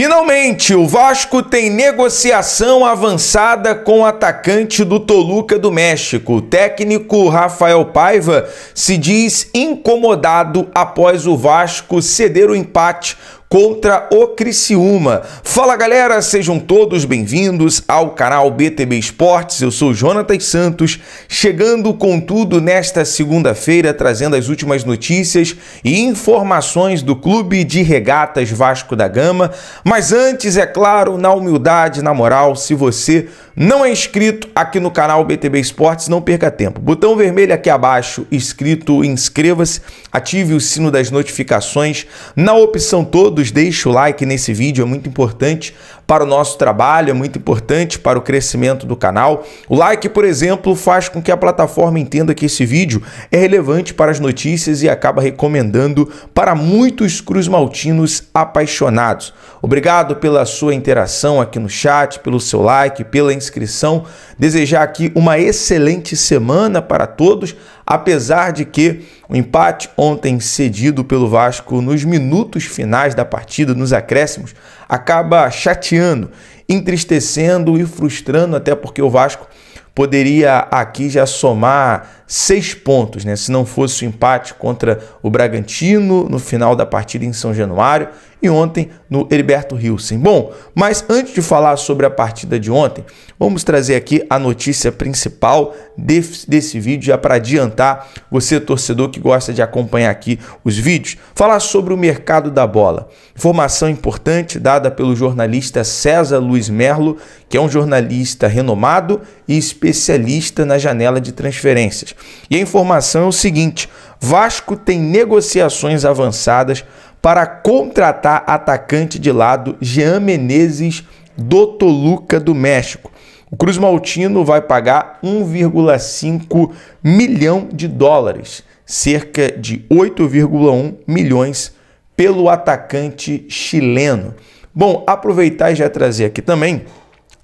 Finalmente, o Vasco tem negociação avançada com o atacante do Toluca do México. O técnico Rafael Paiva se diz incomodado após o Vasco ceder o empate contra o Criciúma. Fala galera, sejam todos bem-vindos ao canal BTB Esportes. Eu sou Jonatas Santos, chegando com tudo nesta segunda-feira, trazendo as últimas notícias e informações do Clube de Regatas Vasco da Gama. Mas antes, é claro, na humildade, na moral, se você não é inscrito aqui no canal BTB Esportes, não perca tempo. Botão vermelho aqui abaixo, escrito inscreva-se, ative o sino das notificações na opção todo todos, deixe o like nesse vídeo, é muito importante para o nosso trabalho, é muito importante para o crescimento do canal. O like, por exemplo, faz com que a plataforma entenda que esse vídeo é relevante para as notícias e acaba recomendando para muitos maltinos apaixonados. Obrigado pela sua interação aqui no chat, pelo seu like, pela inscrição. Desejar aqui uma excelente semana para todos apesar de que o empate ontem cedido pelo Vasco nos minutos finais da partida, nos acréscimos, acaba chateando, entristecendo e frustrando, até porque o Vasco poderia aqui já somar seis pontos, né? Se não fosse o empate contra o Bragantino no final da partida em São Januário e ontem no Heriberto Hilsen. Bom, mas antes de falar sobre a partida de ontem, vamos trazer aqui a notícia principal desse vídeo, já para adiantar você, torcedor que gosta de acompanhar aqui os vídeos, falar sobre o mercado da bola. Informação importante dada pelo jornalista César Luiz Merlo, que é um jornalista renomado e especialista na janela de transferências. E a informação é o seguinte: Vasco tem negociações avançadas para contratar atacante de lado Jean Menezes do Toluca do México. O Cruz Maltino vai pagar 1,5 milhão de dólares, cerca de 8,1 milhões pelo atacante chileno. Bom, aproveitar e já trazer aqui também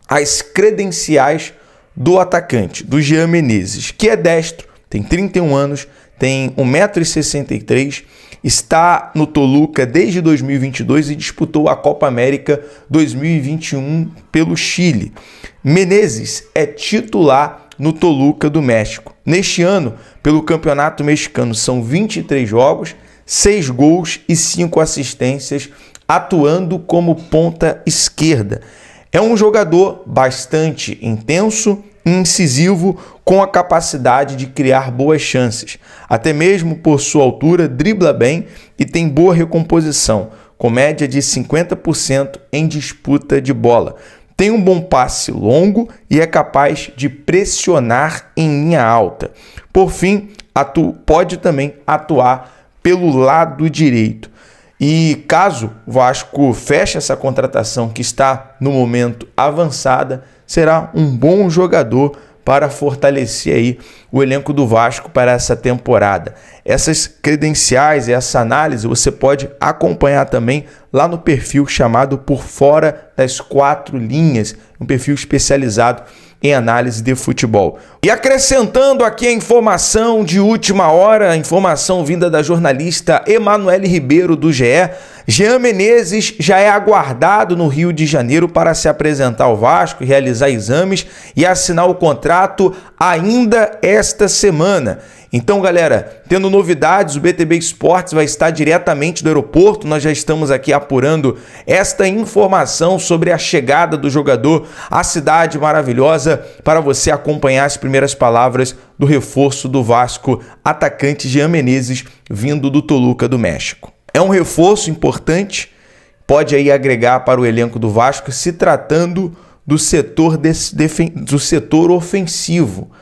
as credenciais do atacante, do Jean Menezes, que é destro, tem 31 anos, tem 1,63m, está no Toluca desde 2022 e disputou a Copa América 2021 pelo Chile. Menezes é titular no Toluca do México. Neste ano, pelo Campeonato Mexicano, são 23 jogos, 6 gols e 5 assistências, atuando como ponta esquerda. É um jogador bastante intenso e incisivo, com a capacidade de criar boas chances. Até mesmo por sua altura, dribla bem e tem boa recomposição, com média de 50% em disputa de bola. Tem um bom passe longo e é capaz de pressionar em linha alta. Por fim, pode também atuar pelo lado direito. E caso o Vasco feche essa contratação que está no momento avançada, será um bom jogador para fortalecer aí o elenco do Vasco para essa temporada. Essas credenciais e essa análise você pode acompanhar também lá no perfil chamado Por Fora das Quatro Linhas, um perfil especializado em análise de futebol. E acrescentando aqui a informação de última hora, a informação vinda da jornalista Emanuele Ribeiro do GE, Jean Menezes já é aguardado no Rio de Janeiro para se apresentar ao Vasco, realizar exames e assinar o contrato ainda esta semana. Então, galera, tendo novidades, o BTB Esportes vai estar diretamente do aeroporto. Nós já estamos aqui apurando esta informação sobre a chegada do jogador à cidade maravilhosa para você acompanhar as primeiras palavras do reforço do Vasco, atacante Jean Menezes, vindo do Toluca do México. É um reforço importante, pode aí agregar para o elenco do Vasco, se tratando do setor, desse, do setor ofensivo.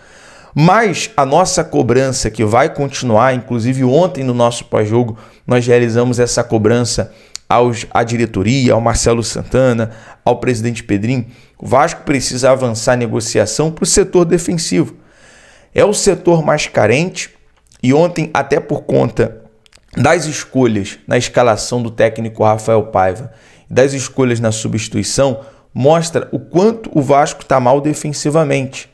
Mas a nossa cobrança, que vai continuar, inclusive ontem no nosso pós-jogo, nós realizamos essa cobrança aos, à diretoria, ao Marcelo Santana, ao presidente Pedrinho. O Vasco precisa avançar a negociação para o setor defensivo. É o setor mais carente e ontem, até por conta das escolhas na escalação do técnico Rafael Paiva, das escolhas na substituição, mostra o quanto o Vasco está mal defensivamente.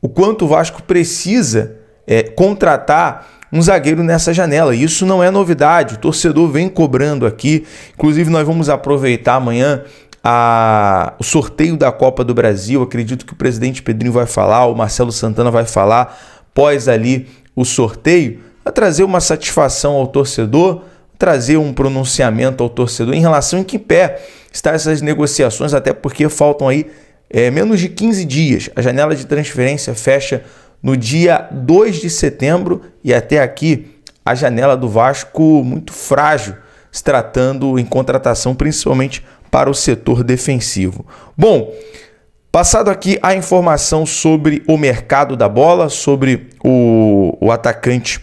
O quanto o Vasco precisa é, contratar um zagueiro nessa janela. Isso não é novidade, o torcedor vem cobrando aqui. Inclusive, nós vamos aproveitar amanhã a... o sorteio da Copa do Brasil. Acredito que o presidente Pedrinho vai falar, o Marcelo Santana vai falar pós ali o sorteio a trazer uma satisfação ao torcedor, trazer um pronunciamento ao torcedor em relação em que pé estão essas negociações, até porque faltam aí é, menos de 15 dias. A janela de transferência fecha no dia 2 de setembro e até aqui a janela do Vasco muito frágil, se tratando em contratação principalmente para o setor defensivo. Bom, Passado aqui a informação sobre o mercado da bola, sobre o, o atacante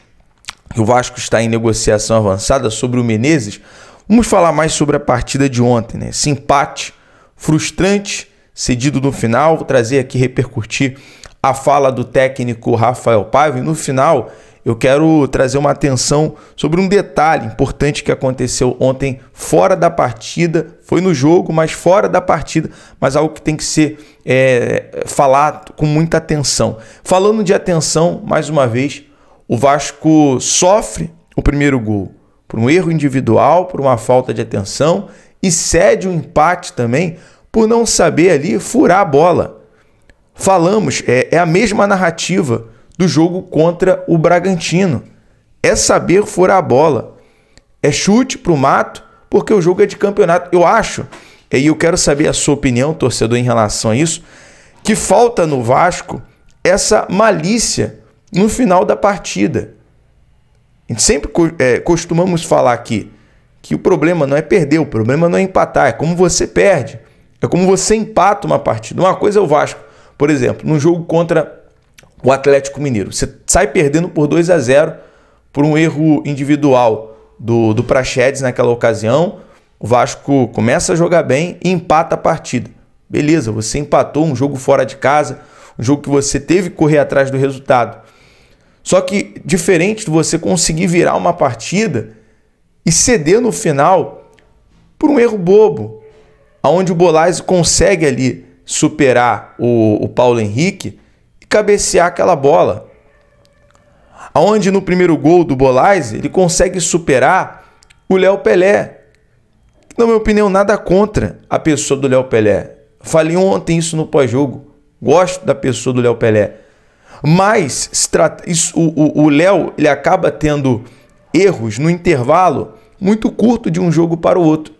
o Vasco está em negociação avançada sobre o Menezes, vamos falar mais sobre a partida de ontem, né? Esse empate frustrante, cedido no final, vou trazer aqui repercutir a fala do técnico Rafael Paiva e no final eu quero trazer uma atenção sobre um detalhe importante que aconteceu ontem fora da partida, foi no jogo, mas fora da partida, mas algo que tem que ser é, falado com muita atenção. Falando de atenção, mais uma vez, o Vasco sofre o primeiro gol por um erro individual, por uma falta de atenção e cede um empate também por não saber ali furar a bola. Falamos, é, é a mesma narrativa do jogo contra o Bragantino. É saber furar a bola. É chute para o mato, porque o jogo é de campeonato. Eu acho, e eu quero saber a sua opinião, torcedor, em relação a isso, que falta no Vasco essa malícia no final da partida. A gente sempre é, costumamos falar aqui que o problema não é perder, o problema não é empatar, é como você perde, é como você empata uma partida. Uma coisa é o Vasco, por exemplo, no jogo contra o Atlético Mineiro. Você sai perdendo por 2 a 0 por um erro individual do, do Praxedes naquela ocasião. O Vasco começa a jogar bem e empata a partida. Beleza, você empatou um jogo fora de casa, um jogo que você teve que correr atrás do resultado. Só que diferente de você conseguir virar uma partida e ceder no final por um erro bobo, aonde o Bolaise consegue ali superar o, o Paulo Henrique e cabecear aquela bola. Aonde no primeiro gol do Bolaise ele consegue superar o Léo Pelé. Na minha opinião, nada contra a pessoa do Léo Pelé. Falei ontem isso no pós-jogo. Gosto da pessoa do Léo Pelé. Mas isso, o Léo ele acaba tendo erros no intervalo muito curto de um jogo para o outro.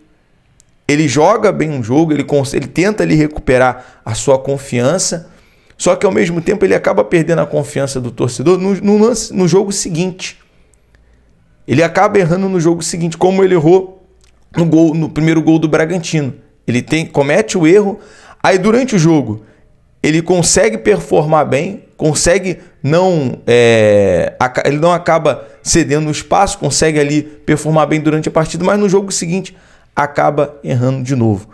Ele joga bem um jogo, ele, ele tenta ali recuperar a sua confiança, só que ao mesmo tempo ele acaba perdendo a confiança do torcedor no, no, lance, no jogo seguinte. Ele acaba errando no jogo seguinte, como ele errou no, gol, no primeiro gol do Bragantino. Ele tem, comete o erro, aí durante o jogo ele consegue performar bem, consegue não. É, ele não acaba cedendo no espaço, consegue ali performar bem durante a partida, mas no jogo seguinte acaba errando de novo.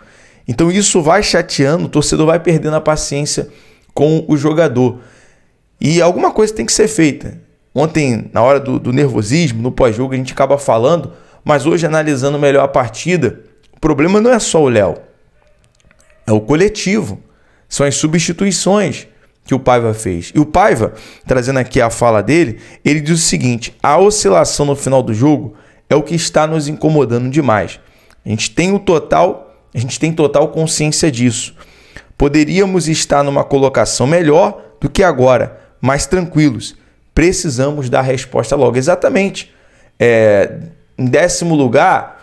Então isso vai chateando, o torcedor vai perdendo a paciência com o jogador. E alguma coisa tem que ser feita. Ontem, na hora do, do nervosismo, no pós-jogo, a gente acaba falando, mas hoje, analisando melhor a partida, o problema não é só o Léo, é o coletivo, são as substituições que o Paiva fez. E o Paiva, trazendo aqui a fala dele, ele diz o seguinte: a oscilação no final do jogo é o que está nos incomodando demais. A gente tem o total, a gente tem total consciência disso. Poderíamos estar numa colocação melhor do que agora, mais tranquilos. Precisamos dar resposta logo. Exatamente. É, em décimo lugar,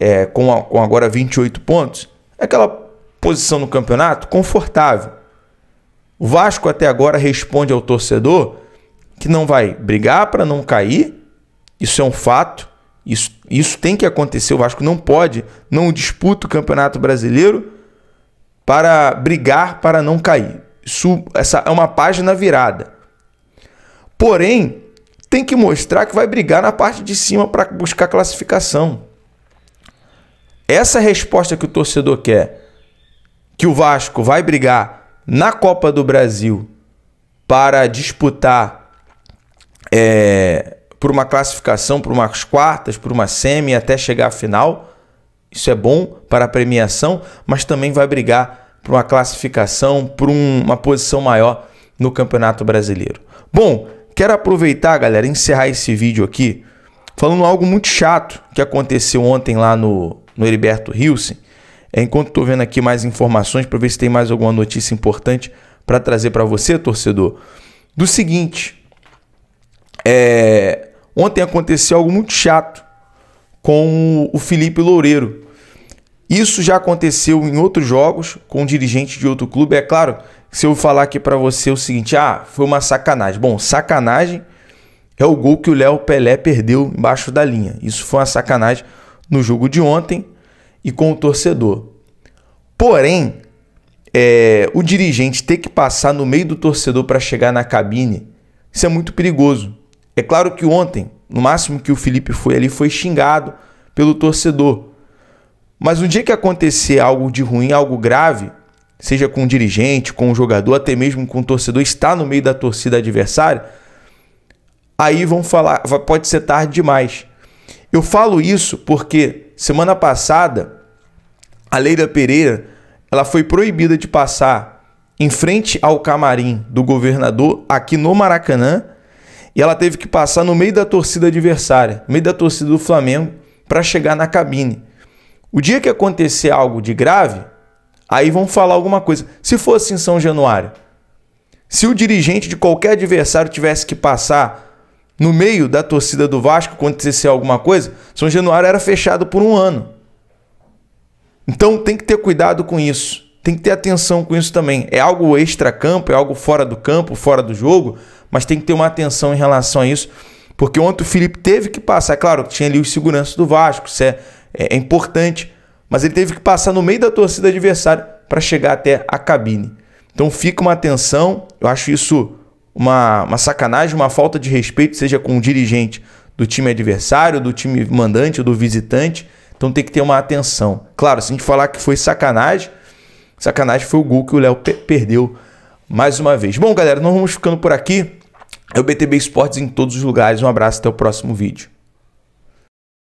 é, com, a, com agora 28 pontos, é aquela posição no campeonato confortável o Vasco até agora responde ao torcedor que não vai brigar para não cair, isso é um fato, isso, isso tem que acontecer. O Vasco não pode, não disputa o Campeonato Brasileiro para brigar para não cair. Isso, essa é uma página virada. Porém, tem que mostrar que vai brigar na parte de cima para buscar classificação. Essa é resposta que o torcedor quer, que o Vasco vai brigar na Copa do Brasil para disputar é, por uma classificação, por umas quartas, por uma semi até chegar à final. Isso é bom para a premiação, mas também vai brigar por uma classificação, por um, uma posição maior no Campeonato Brasileiro. Bom, quero aproveitar, galera, encerrar esse vídeo aqui falando algo muito chato que aconteceu ontem lá no, no Heriberto Hilsen, é, enquanto estou vendo aqui mais informações para ver se tem mais alguma notícia importante para trazer para você, torcedor. Do seguinte, é, ontem aconteceu algo muito chato com o Felipe Loureiro. Isso já aconteceu em outros jogos com um dirigente de outro clube. É claro, se eu falar aqui para você o seguinte, ah, foi uma sacanagem. Bom, sacanagem é o gol que o Léo Pelé perdeu embaixo da linha. Isso foi uma sacanagem no jogo de ontem e com o torcedor. Porém, é, o dirigente ter que passar no meio do torcedor para chegar na cabine, isso é muito perigoso. É claro que ontem, no máximo que o Felipe foi ali, foi xingado pelo torcedor. Mas um dia que acontecer algo de ruim, algo grave, seja com o dirigente, com o jogador, até mesmo com o torcedor, está no meio da torcida adversária, aí vão falar, pode ser tarde demais. Eu falo isso porque semana passada, a Leila Pereira ela foi proibida de passar em frente ao camarim do governador aqui no Maracanã e ela teve que passar no meio da torcida adversária, no meio da torcida do Flamengo, para chegar na cabine. O dia que acontecer algo de grave, aí vão falar alguma coisa. Se fosse em São Januário, se o dirigente de qualquer adversário tivesse que passar no meio da torcida do Vasco acontecesse alguma coisa, São Januário era fechado por um ano. Então tem que ter cuidado com isso. Tem que ter atenção com isso também. É algo extra-campo, é algo fora do campo, fora do jogo, mas tem que ter uma atenção em relação a isso. Porque ontem o Felipe teve que passar. É claro que tinha ali os seguranças do Vasco, isso é, é, é importante. Mas ele teve que passar no meio da torcida adversária para chegar até a cabine. Então fica uma atenção, eu acho isso uma, uma sacanagem, uma falta de respeito, seja com o dirigente do time adversário, do time mandante ou do visitante. Então tem que ter uma atenção. Claro, se a gente falar que foi sacanagem, sacanagem foi o gol que o Léo pe perdeu mais uma vez. Bom, galera, nós vamos ficando por aqui. É o BTB Esportes em todos os lugares. Um abraço, até o próximo vídeo.